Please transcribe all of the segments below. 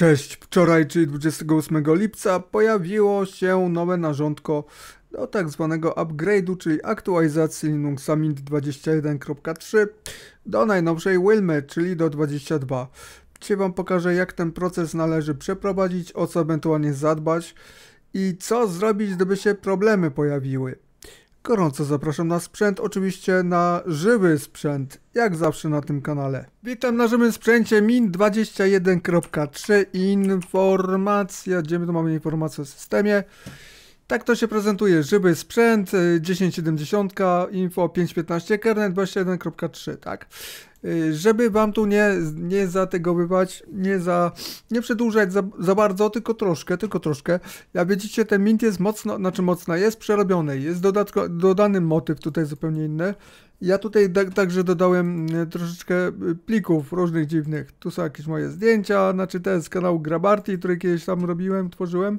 Cześć, wczoraj, czyli 28 lipca, pojawiło się nowe narządko do tak zwanego upgrade'u, czyli aktualizacji Linuxa Mint 21.3 do najnowszej Wilmy, czyli do 22. Dzisiaj Wam pokażę, jak ten proces należy przeprowadzić, o co ewentualnie zadbać i co zrobić, gdyby się problemy pojawiły. Gorąco zapraszam na sprzęt, oczywiście na żywy sprzęt, jak zawsze na tym kanale. Witam na żywym sprzęcie MIN21.3 Informacja, gdzie my tu mamy informację o systemie. Tak to się prezentuje, żywy sprzęt, 1070, y, info 515, kernet 21.3, tak. Y, żeby wam tu nie, nie zategowywać, nie za, nie przedłużać za, za bardzo, tylko troszkę, tylko troszkę. Jak widzicie, ten mint jest mocno, znaczy mocna, jest przerobiony, jest dodatko, dodany motyw tutaj zupełnie inny. Ja tutaj tak, także dodałem e, troszeczkę e, plików różnych dziwnych. Tu są jakieś moje zdjęcia, znaczy te z kanału Grabarty, który kiedyś tam robiłem, tworzyłem.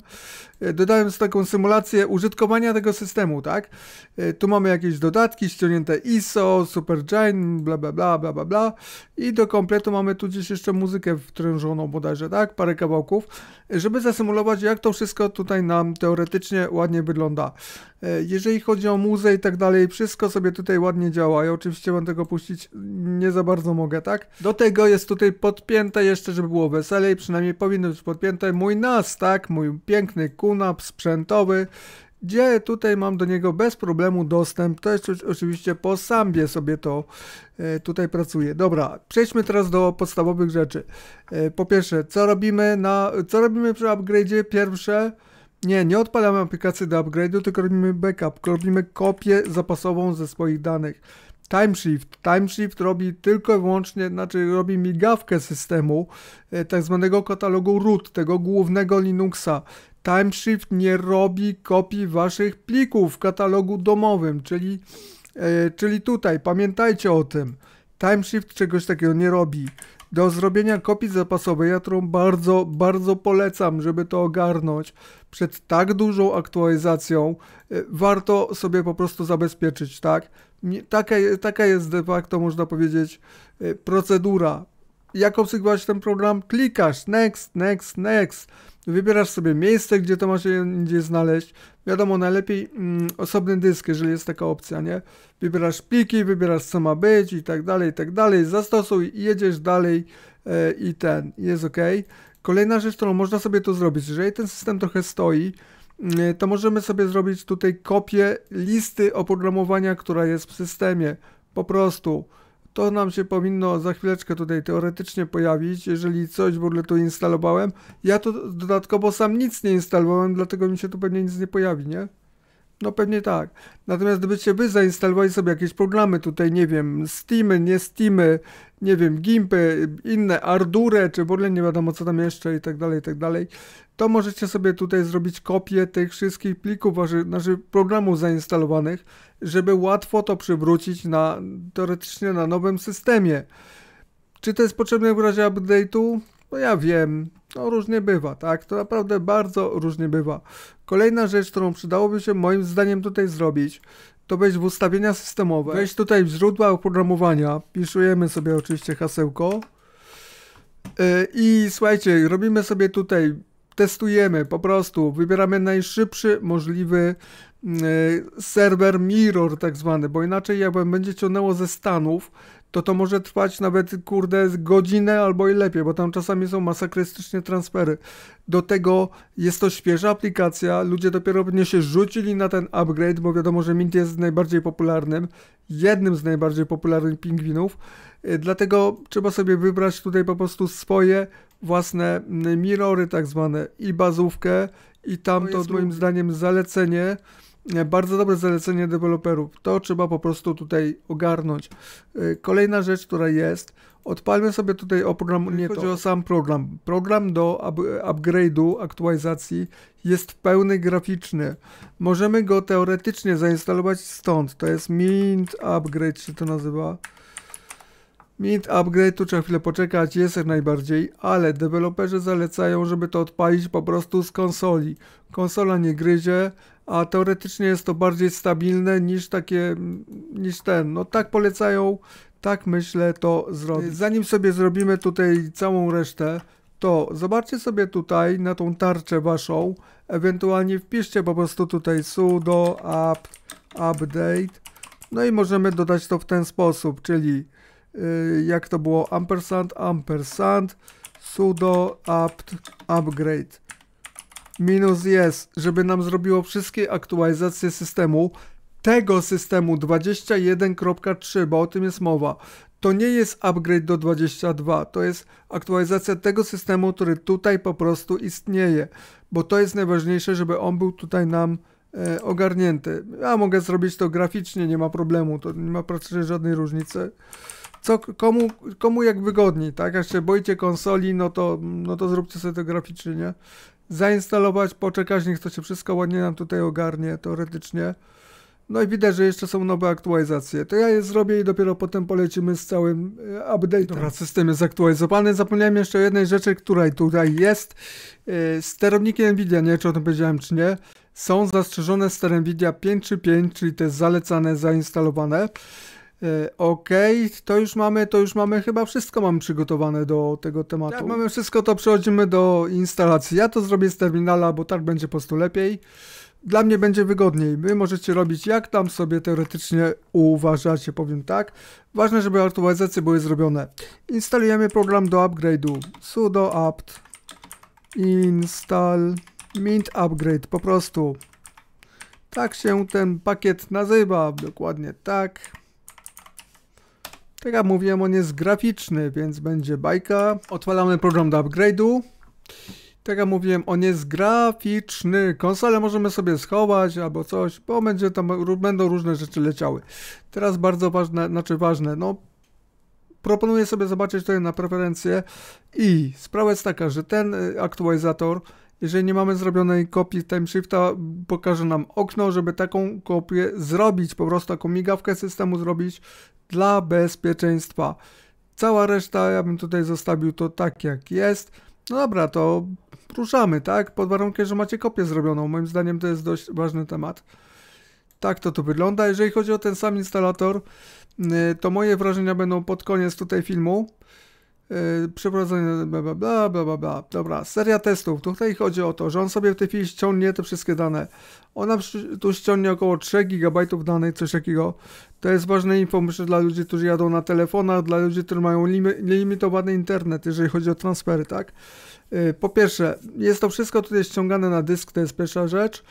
E, dodałem taką symulację użytkowania tego systemu, tak? Tu mamy jakieś dodatki, ściągnięte ISO, Supergiant, bla bla bla bla bla bla. I do kompletu mamy tu gdzieś jeszcze muzykę wtrężoną bodajże, tak? Parę kawałków, żeby zasymulować jak to wszystko tutaj nam teoretycznie ładnie wygląda. Jeżeli chodzi o muzę i tak dalej, wszystko sobie tutaj ładnie działa działa. Ja oczywiście mam tego puścić nie za bardzo mogę, tak? Do tego jest tutaj podpięte jeszcze, żeby było weselej, przynajmniej powinno być podpięte mój NAS, tak? Mój piękny kunap sprzętowy gdzie tutaj mam do niego bez problemu dostęp. To jest oczywiście po sambie sobie to e, tutaj pracuje. Dobra, przejdźmy teraz do podstawowych rzeczy. E, po pierwsze, co robimy na, co robimy przy upgrade'zie? Pierwsze, nie, nie odpalamy aplikacji do upgrade'u, tylko robimy backup, robimy kopię zapasową ze swoich danych. Timeshift. Timeshift robi tylko i wyłącznie, znaczy robi migawkę systemu e, tak zwanego katalogu root, tego głównego Linuxa. Timeshift nie robi kopii waszych plików w katalogu domowym, czyli, e, czyli tutaj, pamiętajcie o tym. Timeshift czegoś takiego nie robi do zrobienia kopii zapasowej, ja którą bardzo, bardzo polecam, żeby to ogarnąć, przed tak dużą aktualizacją y, warto sobie po prostu zabezpieczyć, tak? Taka, taka jest de facto, można powiedzieć, y, procedura. Jak obsygłać ten program? Klikasz next, next, next Wybierasz sobie miejsce, gdzie to masz gdzie znaleźć. Wiadomo, najlepiej mm, osobny dysk, jeżeli jest taka opcja, nie? Wybierasz pliki, wybierasz co ma być i tak dalej, i tak dalej. Zastosuj i jedziesz dalej e, i ten, jest ok. Kolejna rzecz, którą można sobie tu zrobić, jeżeli ten system trochę stoi, e, to możemy sobie zrobić tutaj kopię listy oprogramowania, która jest w systemie. Po prostu to nam się powinno za chwileczkę tutaj teoretycznie pojawić, jeżeli coś w ogóle tu instalowałem. Ja to dodatkowo sam nic nie instalowałem, dlatego mi się tu pewnie nic nie pojawi, nie? No pewnie tak. Natomiast gdybyście wy zainstalowali sobie jakieś programy tutaj, nie wiem, Steamy, nie Steamy, nie wiem, Gimpy, inne, Ardure, czy w ogóle nie wiadomo co tam jeszcze i tak dalej, i tak dalej, to możecie sobie tutaj zrobić kopię tych wszystkich plików waszych, znaczy naszych programów zainstalowanych, żeby łatwo to przywrócić na, teoretycznie na nowym systemie. Czy to jest potrzebne w razie update'u? No ja wiem, no różnie bywa, tak? To naprawdę bardzo różnie bywa. Kolejna rzecz, którą przydałoby się moim zdaniem tutaj zrobić, to wejść w ustawienia systemowe. Wejść tutaj w źródła oprogramowania. Piszujemy sobie oczywiście hasełko. E, I słuchajcie, robimy sobie tutaj, testujemy po prostu, wybieramy najszybszy możliwy mm, e, serwer mirror tak zwany, bo inaczej jak będzie ciągnęło ze Stanów, to to może trwać nawet, kurde, godzinę albo i lepiej, bo tam czasami są masakrystycznie transfery. Do tego jest to świeża aplikacja, ludzie dopiero nie się rzucili na ten upgrade, bo wiadomo, że Mint jest najbardziej popularnym, jednym z najbardziej popularnych pingwinów, y, dlatego trzeba sobie wybrać tutaj po prostu swoje własne mm, mirory tak zwane i bazówkę i tam to moim zdaniem zalecenie, E, bardzo dobre zalecenie deweloperów. To trzeba po prostu tutaj ogarnąć. E, kolejna rzecz, która jest, odpalmy sobie tutaj o program, nie chodzi to. o sam program. Program do up upgrade'u, aktualizacji jest pełny graficzny. Możemy go teoretycznie zainstalować stąd. To jest Mint Upgrade się to nazywa. Mint upgrade tu trzeba chwilę poczekać, jest jak najbardziej, ale deweloperzy zalecają, żeby to odpalić po prostu z konsoli. Konsola nie gryzie, a teoretycznie jest to bardziej stabilne niż takie, niż ten. No tak polecają, tak myślę to zrobić. Zanim sobie zrobimy tutaj całą resztę, to zobaczcie sobie tutaj na tą tarczę waszą, ewentualnie wpiszcie po prostu tutaj sudo apt update, no i możemy dodać to w ten sposób, czyli Y, jak to było, ampersand, ampersand, sudo apt upgrade. Minus jest, żeby nam zrobiło wszystkie aktualizacje systemu, tego systemu 21.3, bo o tym jest mowa. To nie jest upgrade do 22, to jest aktualizacja tego systemu, który tutaj po prostu istnieje, bo to jest najważniejsze, żeby on był tutaj nam e, ogarnięty. Ja mogę zrobić to graficznie, nie ma problemu, to nie ma praktycznie żadnej różnicy co komu, komu jak wygodniej, tak? Jak się boicie konsoli, no to, no to zróbcie sobie to graficznie, nie? Zainstalować, poczekać, niech to się wszystko ładnie nam tutaj ogarnie, teoretycznie. No i widać, że jeszcze są nowe aktualizacje. To ja je zrobię i dopiero potem polecimy z całym e, update'em. Dobra, system jest aktualizowany. Zapomniałem jeszcze o jednej rzeczy, która tutaj jest. E, sterowniki NVIDIA, nie wiem czy o tym powiedziałem czy nie, są zastrzeżone sterem NVIDIA 5 czy 5, czyli te zalecane, zainstalowane. Y, okej, okay, to już mamy, to już mamy, chyba wszystko mamy przygotowane do tego tematu. Jak mamy wszystko, to przechodzimy do instalacji. Ja to zrobię z terminala, bo tak będzie po prostu lepiej. Dla mnie będzie wygodniej. Wy możecie robić jak tam sobie teoretycznie uważacie, powiem tak. Ważne, żeby aktualizacje były zrobione. Instalujemy program do upgrade'u. sudo apt install mint upgrade, po prostu. Tak się ten pakiet nazywa, dokładnie tak. Tak jak mówiłem, on jest graficzny, więc będzie bajka. Otwieramy program do upgrade'u. Tak jak mówiłem, on jest graficzny. Konsolę możemy sobie schować albo coś, bo będzie tam, będą różne rzeczy leciały. Teraz bardzo ważne, znaczy ważne, no proponuję sobie zobaczyć to na preferencje i sprawa jest taka, że ten y, aktualizator jeżeli nie mamy zrobionej kopii timeshifta, pokaże nam okno, żeby taką kopię zrobić, po prostu taką migawkę systemu zrobić dla bezpieczeństwa. Cała reszta, ja bym tutaj zostawił to tak jak jest. No dobra, to ruszamy, tak? Pod warunkiem, że macie kopię zrobioną. Moim zdaniem to jest dość ważny temat. Tak to tu wygląda. Jeżeli chodzi o ten sam instalator, y, to moje wrażenia będą pod koniec tutaj filmu. Y, przeprowadzenie bla bla bla bla bla. Dobra, seria testów. Tutaj chodzi o to, że on sobie w tej chwili ściągnie te wszystkie dane. Ona tu ściągnie około 3 GB danych, coś takiego. To jest ważne info, myślę, dla ludzi, którzy jadą na telefonach, dla ludzi, którzy mają limi limitowany internet, jeżeli chodzi o transfery, tak? Y, po pierwsze, jest to wszystko tutaj ściągane na dysk, to jest pierwsza rzecz.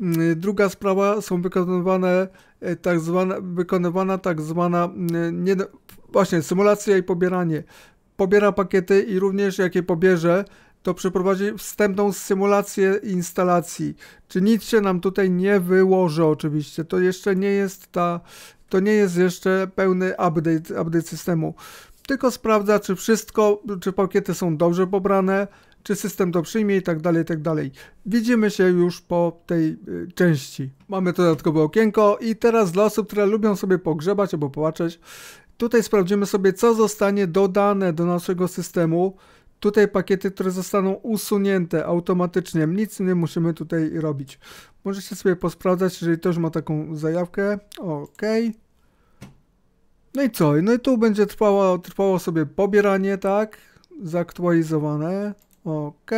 Mm, druga sprawa, są wykonywane y, tak zwana, wykonywana tak zwana, nie, właśnie, symulacja i pobieranie pobiera pakiety i również jakie pobierze, to przeprowadzi wstępną symulację instalacji. Czy nic się nam tutaj nie wyłoży oczywiście. To jeszcze nie jest ta, to nie jest jeszcze pełny update, update systemu. Tylko sprawdza, czy wszystko, czy pakiety są dobrze pobrane, czy system to przyjmie i tak dalej, i tak dalej. Widzimy się już po tej y, części. Mamy dodatkowe okienko i teraz dla osób, które lubią sobie pogrzebać albo popatrzeć, Tutaj sprawdzimy sobie, co zostanie dodane do naszego systemu. Tutaj pakiety, które zostaną usunięte automatycznie. Nic nie musimy tutaj robić. Możecie sobie posprawdzać, jeżeli ktoś ma taką zajawkę. OK. No i co? No i tu będzie trwało, trwało sobie pobieranie, tak? Zaktualizowane. OK.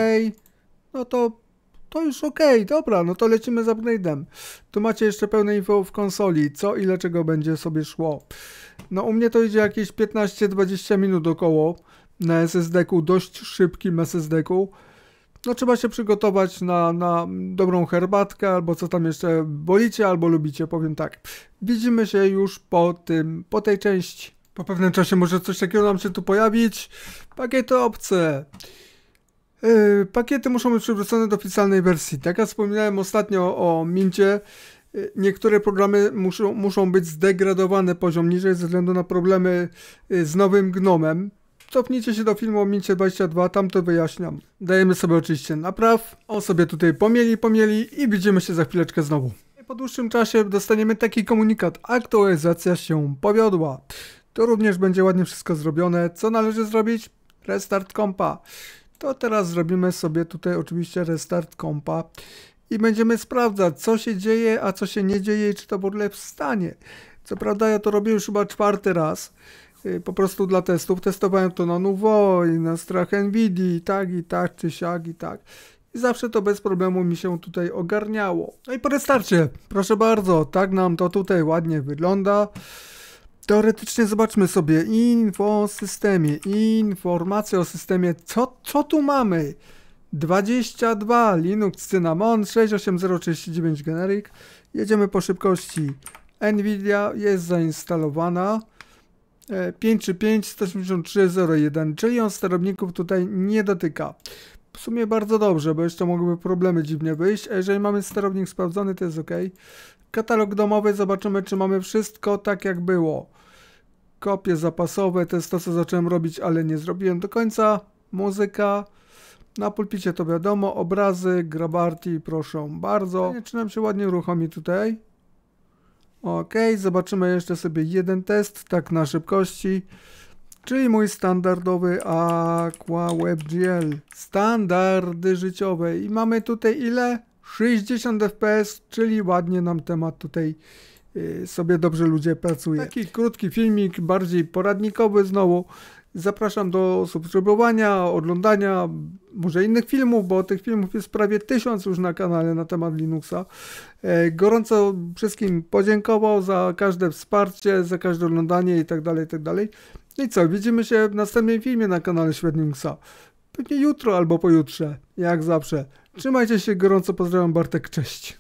No to to już okej, okay, dobra, no to lecimy z upgrade'em. Tu macie jeszcze pełne info w konsoli, co ile czego będzie sobie szło. No u mnie to idzie jakieś 15-20 minut około na SSD-ku, dość szybkim SSD-ku. No trzeba się przygotować na, na dobrą herbatkę, albo co tam jeszcze bolicie, albo lubicie, powiem tak. Widzimy się już po tym, po tej części. Po pewnym czasie może coś takiego nam się tu pojawić. Pakiety obce. Yy, pakiety muszą być przywrócone do oficjalnej wersji. Tak jak wspominałem ostatnio o Mincie, yy, niektóre programy muszą, muszą być zdegradowane poziom niżej ze względu na problemy yy, z nowym gnomem. Cofnijcie się do filmu o Mincie 22, tam to wyjaśniam. Dajemy sobie oczywiście napraw, o sobie tutaj pomieli, pomieli i widzimy się za chwileczkę znowu. Po dłuższym czasie dostaniemy taki komunikat, aktualizacja się powiodła. To również będzie ładnie wszystko zrobione. Co należy zrobić? Restart kompa to teraz zrobimy sobie tutaj oczywiście restart kompa i będziemy sprawdzać, co się dzieje, a co się nie dzieje i czy to w ogóle wstanie. Co prawda ja to robię już chyba czwarty raz, y, po prostu dla testów. Testowałem to na Nuvo i na strach NVIDII i tak, i tak, czy siak, i tak. I zawsze to bez problemu mi się tutaj ogarniało. No i po restarcie, proszę bardzo, tak nam to tutaj ładnie wygląda teoretycznie zobaczmy sobie info o systemie, informacje o systemie, co, co tu mamy? 22 Linux Cynamon 68039 Generic. Jedziemy po szybkości. Nvidia jest zainstalowana. 5 czy 5 18301, czyli on sterowników tutaj nie dotyka w sumie bardzo dobrze, bo jeszcze mogłyby problemy dziwnie wyjść, a jeżeli mamy sterownik sprawdzony, to jest ok. Katalog domowy, zobaczymy czy mamy wszystko tak jak było. Kopie zapasowe, to jest to co zacząłem robić, ale nie zrobiłem do końca. Muzyka, na pulpicie to wiadomo, obrazy, grabarty, proszę bardzo. Czy nam się ładnie uruchomi tutaj? Ok, zobaczymy jeszcze sobie jeden test, tak na szybkości. Czyli mój standardowy Aqua WebGL. Standardy życiowe. I mamy tutaj ile? 60 fps, czyli ładnie nam temat tutaj y, sobie dobrze ludzie pracuje. Taki krótki filmik, bardziej poradnikowy znowu. Zapraszam do subskrybowania, oglądania może innych filmów, bo tych filmów jest prawie tysiąc już na kanale na temat Linuxa. E, gorąco wszystkim podziękował za każde wsparcie, za każde oglądanie itd. Tak itd. Tak i co, widzimy się w następnym filmie na kanale Średnim Psa. Pewnie jutro albo pojutrze, jak zawsze. Trzymajcie się, gorąco pozdrawiam Bartek, cześć.